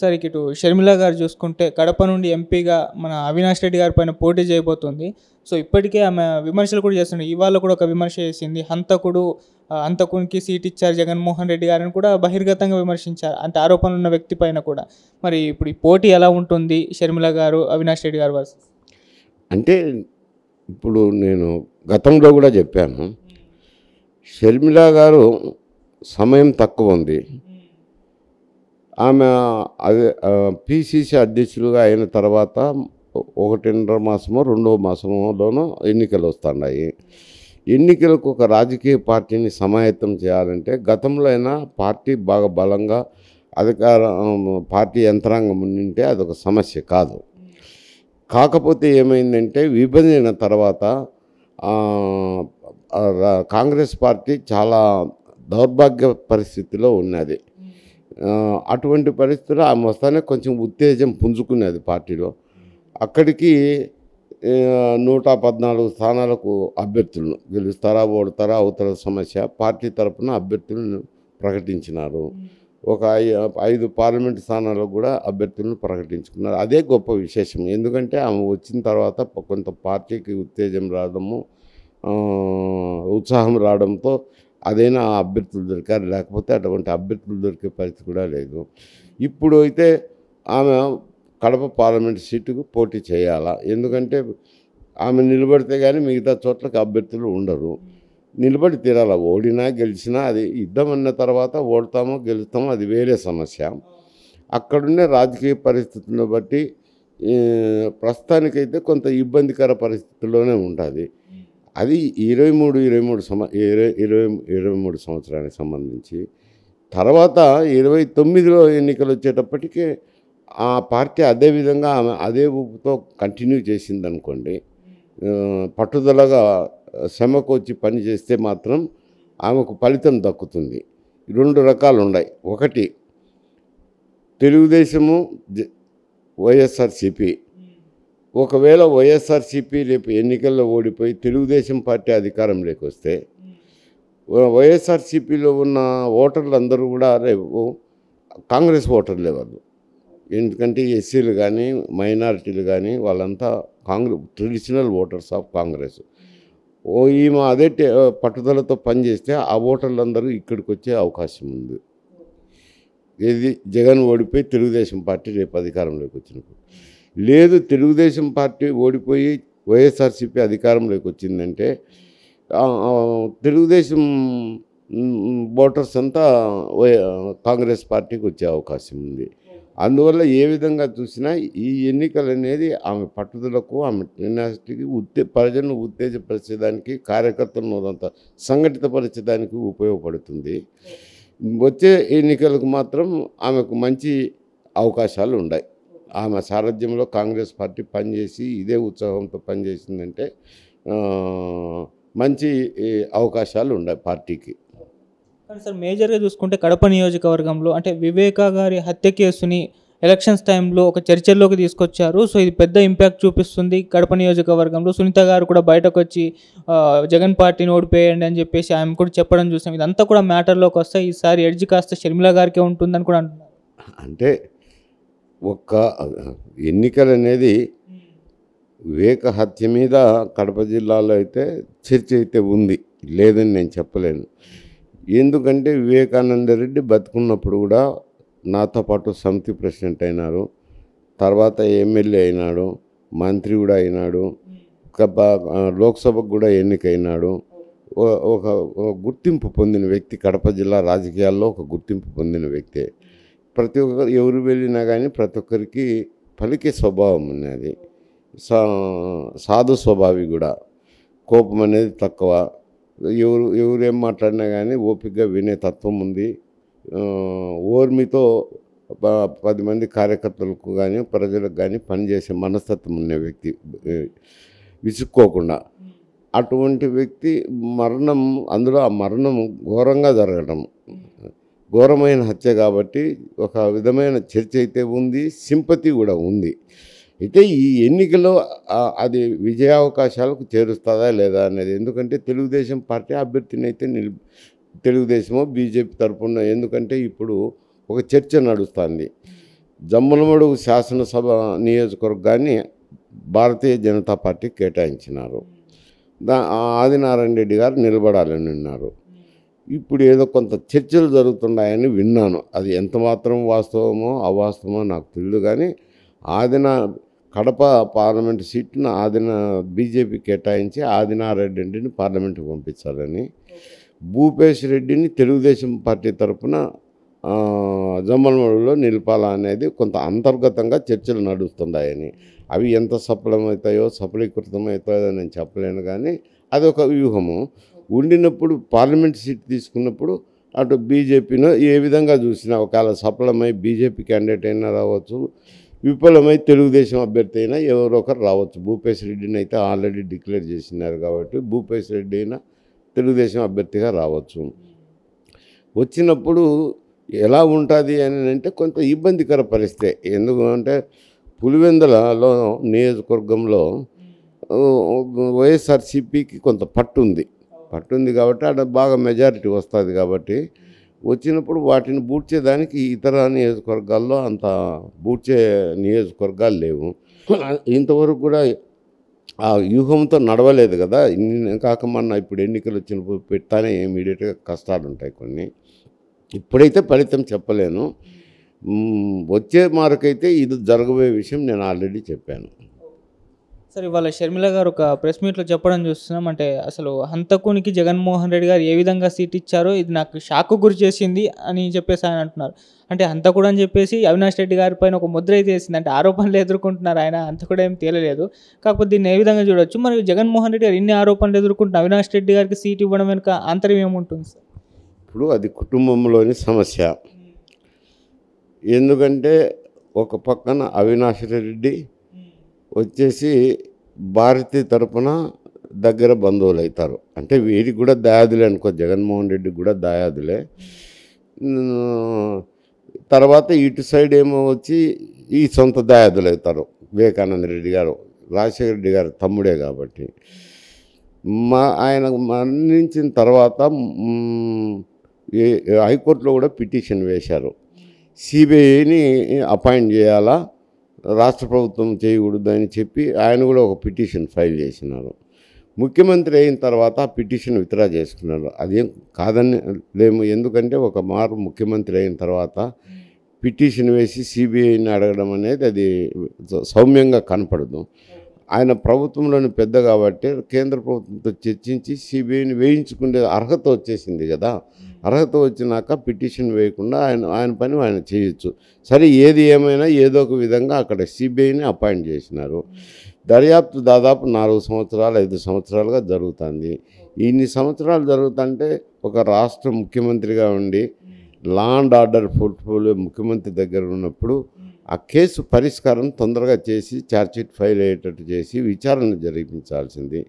Sir ఇటు షర్మిల గారు చూసుకుంటే కడప నుండి ఎంపీగా మన అవినాష్ రెడ్డి గారి పైన పోటీ చేయబోతుంది సో ఇప్పటికే ఆమె విమర్శలు కూడా చేస్తుంది ఇవాళ కూడా ఒక విమర్శ చేసింది హంతకుడు హంతకునికి సీట్ ఇచ్చారు జగన్మోహన్ రెడ్డి గారిని కూడా బహిర్గతంగా విమర్శించారు అంటే ఆరోపణలు ఉన్న వ్యక్తి పైన కూడా మరి ఇప్పుడు ఈ పోటీ ఎలా ఉంటుంది షర్మిల గారు అవినాష్ రెడ్డి గారు వర్సెస్ అంటే ఇప్పుడు నేను గతంలో కూడా చెప్పాను షర్మిల గారు సమయం తక్కువ ఉంది ఆమె అదే పిసిసి అధ్యక్షులుగా అయిన తర్వాత ఒకటిన్నర మాసమో రెండో మాసంలోనూ ఎన్నికలు వస్తున్నాయి ఎన్నికలకు ఒక రాజకీయ పార్టీని సమాయత్తం చేయాలంటే గతంలో అయినా పార్టీ బాగా బలంగా అధికార పార్టీ యంత్రాంగం ఉండింటే అదొక సమస్య కాదు కాకపోతే ఏమైందంటే విభజన తర్వాత కాంగ్రెస్ పార్టీ చాలా దౌర్భాగ్య పరిస్థితిలో ఉన్నది అటువంటి పరిస్థితుల్లో ఆమె వస్తానే కొంచెం ఉత్తేజం పుంజుకునేది పార్టీలో అక్కడికి నూట పద్నాలుగు స్థానాలకు అభ్యర్థులను గెలుస్తారా ఓడతారా అవతల సమస్య పార్టీ తరఫున అభ్యర్థులను ప్రకటించినారు ఒక ఐదు పార్లమెంటు స్థానాలకు కూడా అభ్యర్థులను ప్రకటించుకున్నారు అదే గొప్ప విశేషం ఎందుకంటే ఆమె వచ్చిన తర్వాత కొంత పార్టీకి ఉత్తేజం రావడము ఉత్సాహం రావడంతో అదైనా ఆ అభ్యర్థులు దొరికారు లేకపోతే అటువంటి అభ్యర్థులు దొరికే పరిస్థితి కూడా లేదు ఇప్పుడు అయితే ఆమె కడప పార్లమెంట్ సీటుకు పోటీ చేయాలా ఎందుకంటే ఆమె నిలబడితే కానీ మిగతా చోట్లకి అభ్యర్థులు ఉండరు నిలబడి తీరాల ఓడినా గెలిచినా అది యుద్ధం అన్న తర్వాత ఓడతామో గెలుస్తామో అది వేరే సమస్య అక్కడున్న రాజకీయ పరిస్థితులను బట్టి ప్రస్తుతానికైతే కొంత ఇబ్బందికర పరిస్థితుల్లోనే ఉంటుంది అది ఇరవై మూడు ఇరవై మూడు సంవ ఇరవై ఇరవై ఇరవై మూడు సంవత్సరానికి సంబంధించి తర్వాత ఇరవై తొమ్మిదిలో ఎన్నికలు వచ్చేటప్పటికే ఆ పార్టీ అదే విధంగా ఆమె అదే ఊపుతో కంటిన్యూ చేసింది అనుకోండి పట్టుదలగా వచ్చి పని చేస్తే మాత్రం ఆమెకు ఫలితం దక్కుతుంది రెండు రకాలు ఉన్నాయి ఒకటి తెలుగుదేశము వైఎస్ఆర్సిపి ఒకవేళ వైఎస్ఆర్సీపీ రేపు ఎన్నికల్లో ఓడిపోయి తెలుగుదేశం పార్టీ అధికారం లేకొస్తే hmm. వైఎస్ఆర్సీపీలో ఉన్న ఓటర్లు అందరూ కూడా రేపు కాంగ్రెస్ ఓటర్లే వాళ్ళు ఎందుకంటే ఎస్సీలు కానీ మైనారిటీలు కానీ వాళ్ళంతా Congress traditional voters of Congress hmm. ఓ ఈమె అదే పట్టుదలతో పనిచేస్తే ఆ ఓటర్లందరూ ఇక్కడికి వచ్చే అవకాశం ఉంది ఇది hmm. జగన్ ఓడిపోయి తెలుగుదేశం పార్టీ రేపు అధికారంలోకి వచ్చినప్పుడు లేదు తెలుగుదేశం పార్టీ ఓడిపోయి వైఎస్ఆర్సీపీ అధికారంలోకి వచ్చిందంటే తెలుగుదేశం ఓటర్స్ అంతా కాంగ్రెస్ పార్టీకి వచ్చే అవకాశం ఉంది అందువల్ల ఏ విధంగా చూసినా ఈ ఎన్నికలు అనేది ఆమె పట్టుదలకు ఆమె టెనాసిటీకి ఉత్తే ప్రజలను ఉత్తేజపరిచేదానికి కార్యకర్తలను సంఘటితపరిచేదానికి ఉపయోగపడుతుంది వచ్చే ఎన్నికలకు మాత్రం ఆమెకు మంచి అవకాశాలు ఉన్నాయి ఆమె సారథ్యంలో కాంగ్రెస్ పార్టీ పనిచేసి ఇదే ఉత్సాహంతో పనిచేసిందంటే మంచి అవకాశాలు ఉన్నాయి పార్టీకి సార్ మేజర్గా చూసుకుంటే కడప నియోజకవర్గంలో అంటే వివేకా గారి హత్య కేసుని ఎలక్షన్స్ టైంలో ఒక చర్చల్లోకి తీసుకొచ్చారు సో ఇది పెద్ద ఇంపాక్ట్ చూపిస్తుంది కడప నియోజకవర్గంలో సునీత గారు కూడా బయటకు వచ్చి జగన్ పార్టీని ఓడిపోయండి అని చెప్పేసి ఆమె కూడా చెప్పడం చూసాం ఇదంతా కూడా మ్యాటర్లోకి వస్తే ఈసారి ఎడ్జి కాస్త షర్మిల గారికే ఉంటుందని కూడా అంటున్నారు అంటే ఒక్క ఎన్నికలు అనేది వేక హత్య మీద కడప జిల్లాలో అయితే చర్చ అయితే ఉంది లేదని నేను చెప్పలేను ఎందుకంటే వివేకానందరెడ్డి బతుకున్నప్పుడు కూడా నాతో పాటు సమితి ప్రెసిడెంట్ అయినారు తర్వాత ఎమ్మెల్యే అయినాడు మంత్రి కూడా అయినాడు లోక్సభకు కూడా ఎన్నికైనాడు ఒక గుర్తింపు పొందిన వ్యక్తి కడప జిల్లా రాజకీయాల్లో ఒక గుర్తింపు పొందిన వ్యక్తే ప్రతి ఒక్క ఎవరు వెళ్ళినా కానీ ప్రతి ఒక్కరికి పలికే స్వభావం ఉన్నది సా సాధు స్వభావి కూడా కోపం అనేది తక్కువ ఎవరు ఎవరేం మాట్లాడినా కానీ ఓపికగా వినే తత్వం ఉంది ఓర్మితో పది మంది కార్యకర్తలకు కానీ ప్రజలకు కానీ పనిచేసే మనస్తత్వం ఉన్న వ్యక్తి విసుక్కోకుండా అటువంటి వ్యక్తి మరణం అందులో ఆ మరణం ఘోరంగా జరగడం ఘోరమైన హత్య కాబట్టి ఒక విధమైన చర్చ అయితే ఉంది సింపతి కూడా ఉంది అయితే ఈ ఎన్నికలో అది విజయావకాశాలకు చేరుస్తుందా లేదా అనేది ఎందుకంటే తెలుగుదేశం పార్టీ అభ్యర్థిని అయితే నిల్ తెలుగుదేశమో బీజేపీ తరఫున ఎందుకంటే ఇప్పుడు ఒక చర్చ నడుస్తుంది జమ్మలమడు శాసనసభ నియోజకవర్గాన్ని భారతీయ జనతా పార్టీ కేటాయించినారు దా ఆదినారాయణ రెడ్డి గారు నిలబడాలని ఉన్నారు ఇప్పుడు ఏదో కొంత చర్చలు జరుగుతున్నాయని విన్నాను అది ఎంత మాత్రం వాస్తవమో అవాస్తవమో నాకు తెలియదు కానీ ఆదిన కడప పార్లమెంట్ సీట్ను ఆదిన బీజేపీ కేటాయించి ఆదినారెడ్డిని పార్లమెంట్కి పంపించాలని భూపేష్ రెడ్డిని తెలుగుదేశం పార్టీ తరఫున జమ్మలమడుగులో నిలపాలనేది అనేది కొంత అంతర్గతంగా చర్చలు నడుస్తున్నాయని అవి ఎంత సఫలమవుతాయో సఫలీకృతమవుతాయో నేను చెప్పలేను కానీ అదొక వ్యూహము ఉండినప్పుడు పార్లమెంట్ సీట్ తీసుకున్నప్పుడు అటు బీజేపీను ఏ విధంగా చూసినా ఒకవేళ సఫలమై బీజేపీ క్యాండిడేట్ అయినా రావచ్చు విఫలమై తెలుగుదేశం అభ్యర్థి అయినా ఎవరో ఒకరు రావచ్చు భూపేశ్ రెడ్డిని అయితే ఆల్రెడీ డిక్లేర్ చేసినారు కాబట్టి భూపేశ్ రెడ్డి అయినా తెలుగుదేశం అభ్యర్థిగా రావచ్చు వచ్చినప్పుడు ఎలా ఉంటుంది అని అంటే కొంత ఇబ్బందికర పరిస్థితి ఎందుకంటే పులివెందులలో నియోజకవర్గంలో వైఎస్ఆర్సీపీకి కొంత పట్టు ఉంది పట్టుంది కాబట్టి అక్కడ బాగా మెజారిటీ వస్తుంది కాబట్టి వచ్చినప్పుడు వాటిని బూడ్చేదానికి ఇతర నియోజకవర్గాల్లో అంత బూడ్చే నియోజకవర్గాలు లేవు ఇంతవరకు కూడా ఆ వ్యూహంతో నడవలేదు కదా ఇన్ని కాక మొన్న ఇప్పుడు ఎన్నికలు వచ్చినప్పుడు పెడతానే ఇమీడియట్గా కష్టాలు ఉంటాయి కొన్ని ఇప్పుడైతే ఫలితం చెప్పలేను వచ్చే మారకైతే ఇది జరగబోయే విషయం నేను ఆల్రెడీ చెప్పాను సార్ ఇవాళ షర్మిల గారు ఒక ప్రెస్ మీట్లో చెప్పడం చూస్తున్నాం అంటే అసలు హంతకునికి జగన్మోహన్ రెడ్డి గారు ఏ విధంగా సీట్ ఇచ్చారో ఇది నాకు షాక్ గురి చేసింది అని చెప్పేసి ఆయన అంటున్నారు అంటే హంతకుడు అని చెప్పేసి అవినాష్ రెడ్డి గారి పైన ఒక ముద్ర అయితే వేసింది అంటే ఆరోపణలు ఎదుర్కొంటున్నారు ఆయన హంతకుడు ఏం తేలలేదు కాకపోతే దీన్ని ఏ విధంగా చూడొచ్చు మరి జగన్మోహన్ రెడ్డి గారు ఇన్ని ఆరోపణలు ఎదుర్కొంటున్న అవినాష్ రెడ్డి గారికి సీట్ ఇవ్వడం వెనుక అంతరం ఏముంటుంది సార్ ఇప్పుడు అది కుటుంబంలోని సమస్య ఎందుకంటే ఒక పక్కన అవినాష్ రెడ్డి వచ్చేసి భారతి తరపున దగ్గర బంధువులు అవుతారు అంటే వీరికి కూడా దయాదులే అనుకో జగన్మోహన్ రెడ్డి కూడా దయాదులే తర్వాత ఇటు సైడ్ ఏమో వచ్చి ఈ సొంత దయాదులు అవుతారు వివేకానంద రెడ్డి గారు రాజశేఖర రెడ్డి గారు తమ్ముడే కాబట్టి మా ఆయన మరణించిన తర్వాత హైకోర్టులో కూడా పిటిషన్ వేశారు సిబిఐని అపాయింట్ చేయాలా రాష్ట్ర ప్రభుత్వం చేయకూడదని చెప్పి ఆయన కూడా ఒక పిటిషన్ ఫైల్ చేసినారు ముఖ్యమంత్రి అయిన తర్వాత ఆ పిటిషన్ విత్డ్రా చేసుకున్నారు అదేం కాదని లేము ఎందుకంటే ఒక మారు ముఖ్యమంత్రి అయిన తర్వాత పిటిషన్ వేసి సిబిఐని అడగడం అనేది అది సౌమ్యంగా కనపడదు ఆయన ప్రభుత్వంలోని పెద్ద కాబట్టి కేంద్ర ప్రభుత్వంతో చర్చించి సిబిఐని వేయించుకునే అర్హత వచ్చేసింది కదా అర్హత వచ్చినాక పిటిషన్ వేయకుండా ఆయన ఆయన పని ఆయన చేయొచ్చు సరే ఏది ఏమైనా ఏదో ఒక విధంగా అక్కడ సిబిఐని అపాయింట్ చేసినారు దర్యాప్తు దాదాపు నాలుగు సంవత్సరాలు ఐదు సంవత్సరాలుగా జరుగుతుంది ఇన్ని సంవత్సరాలు జరుగుతుంటే ఒక రాష్ట్ర ముఖ్యమంత్రిగా ఉండి లా అండ్ ఆర్డర్ పోర్ట్ఫోలియో ముఖ్యమంత్రి దగ్గర ఉన్నప్పుడు ఆ కేసు పరిష్కారం తొందరగా చేసి ఛార్జ్షీట్ ఫైల్ అయ్యేటట్టు చేసి విచారణ జరిపించాల్సింది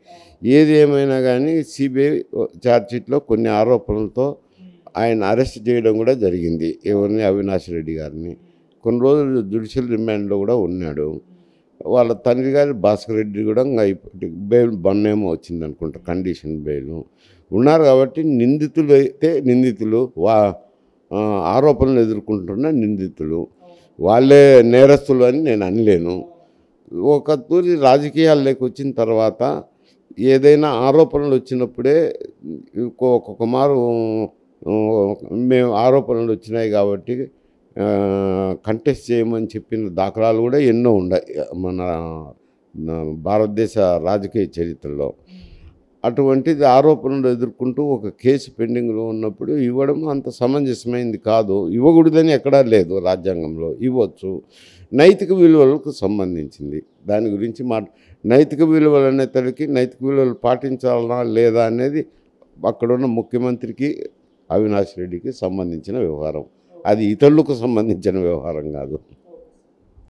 ఏది ఏమైనా కానీ సిబిఐ ఛార్జ్షీట్లో కొన్ని ఆరోపణలతో ఆయన అరెస్ట్ చేయడం కూడా జరిగింది ఎవరిని అవినాష్ రెడ్డి గారిని కొన్ని రోజులు జుడిషియల్ రిమాండ్లో కూడా ఉన్నాడు వాళ్ళ తండ్రి గారి భాస్కర్ రెడ్డి కూడా బెయిల్ బన్నేమో వచ్చింది అనుకుంటా కండిషన్ బెయిల్ ఉన్నారు కాబట్టి నిందితులు అయితే నిందితులు వా ఆరోపణలు ఎదుర్కొంటున్న నిందితులు వాళ్ళే నేరస్తులు అని నేను అనలేను ఒక తూరి రాజకీయాల్లోకి వచ్చిన తర్వాత ఏదైనా ఆరోపణలు వచ్చినప్పుడే ఒక్కొక్క మారు మేము ఆరోపణలు వచ్చినాయి కాబట్టి కంటెస్ట్ చేయమని చెప్పిన దాఖలాలు కూడా ఎన్నో ఉన్నాయి మన భారతదేశ రాజకీయ చరిత్రలో అటువంటిది ఆరోపణలు ఎదుర్కొంటూ ఒక కేసు పెండింగ్లో ఉన్నప్పుడు ఇవ్వడం అంత సమంజసమైంది కాదు ఇవ్వకూడదని ఎక్కడా లేదు రాజ్యాంగంలో ఇవ్వచ్చు నైతిక విలువలకు సంబంధించింది దాని గురించి మా నైతిక విలువలు అనేతడికి నైతిక విలువలు పాటించాలన్నా లేదా అనేది అక్కడున్న ముఖ్యమంత్రికి అవినాష్ రెడ్డికి సంబంధించిన వ్యవహారం అది ఇతరులకు సంబంధించిన వ్యవహారం కాదు